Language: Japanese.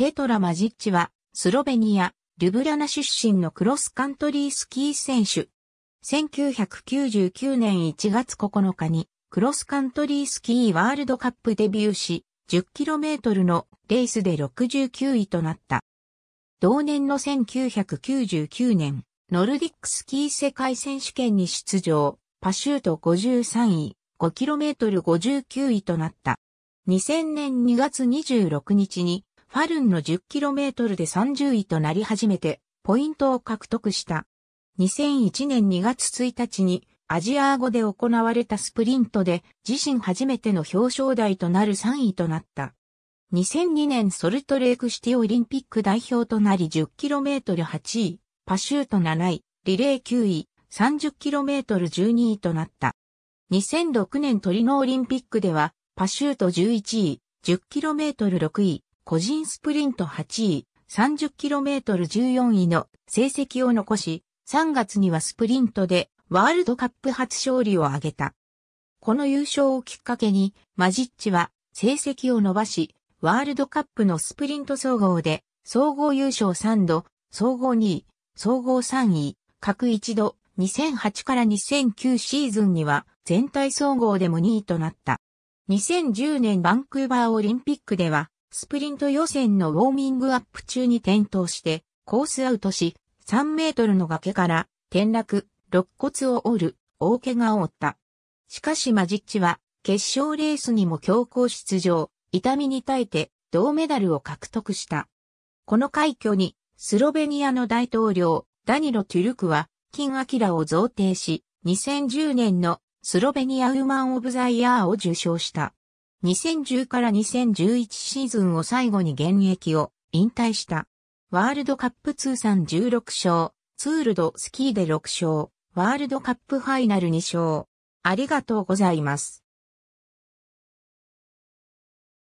ペトラ・マジッチは、スロベニア、リュブラナ出身のクロスカントリースキー選手。1999年1月9日に、クロスカントリースキーワールドカップデビューし、10km のレースで69位となった。同年の1999年、ノルディックスキー世界選手権に出場、パシュート53位、5km59 位となった。2000年2月26日にファルンの 10km で30位となり始めて、ポイントを獲得した。2001年2月1日にアジア語で行われたスプリントで自身初めての表彰台となる3位となった。2002年ソルトレークシティオリンピック代表となり 10km8 位、パシュート7位、リレー9位、30km12 位となった。2006年トリノオリンピックではパシュート11位、10km6 位、個人スプリント8位、30km14 位の成績を残し、3月にはスプリントでワールドカップ初勝利を挙げた。この優勝をきっかけに、マジッチは成績を伸ばし、ワールドカップのスプリント総合で、総合優勝3度、総合2位、総合3位、各1度、2008から2009シーズンには全体総合でも2位となった。2010年バンクーバーオリンピックではスプリント予選のウォーミングアップ中に転倒して、コースアウトし、3メートルの崖から転落、肋骨を折る、大怪我を負った。しかしマジッチは、決勝レースにも強行出場、痛みに耐えて、銅メダルを獲得した。この快挙に、スロベニアの大統領、ダニロ・トゥルクは、金アキラを贈呈し、2010年のスロベニアウーマン・オブ・ザ・イヤーを受賞した。2010から2011シーズンを最後に現役を引退した。ワールドカップ通算16勝、ツールドスキーで6勝、ワールドカップファイナル2勝。ありがとうございます。